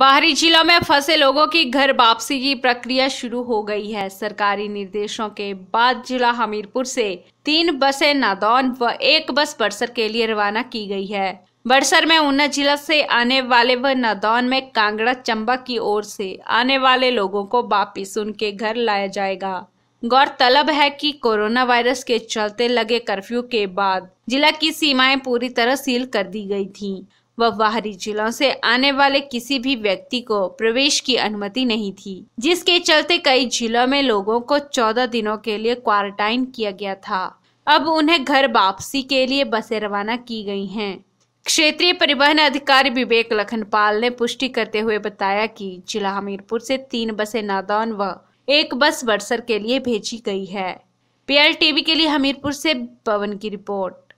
बाहरी जिलों में फंसे लोगों की घर वापसी की प्रक्रिया शुरू हो गई है सरकारी निर्देशों के बाद जिला हमीरपुर से तीन बसें नादौन व एक बस बड़सर के लिए रवाना की गई है बड़सर में ऊना जिला से आने वाले व नादौन में कांगड़ा चंबा की ओर से आने वाले लोगों को वापिस उनके घर लाया जाएगा गौरतलब है कि कोरोना वायरस के चलते लगे कर्फ्यू के बाद जिला की सीमाएं पूरी तरह सील कर दी गई थीं। व बाहरी जिलों से आने वाले किसी भी व्यक्ति को प्रवेश की अनुमति नहीं थी जिसके चलते कई जिलों में लोगों को चौदह दिनों के लिए क्वारंटाइन किया गया था अब उन्हें घर वापसी के लिए बसें रवाना की गई हैं क्षेत्रीय परिवहन अधिकारी विवेक लखनपाल ने पुष्टि करते हुए बताया कि जिला हमीरपुर से तीन बसें नादौन व एक बस बरसर के लिए भेजी गई है पीएल टीवी के लिए हमीरपुर से पवन की रिपोर्ट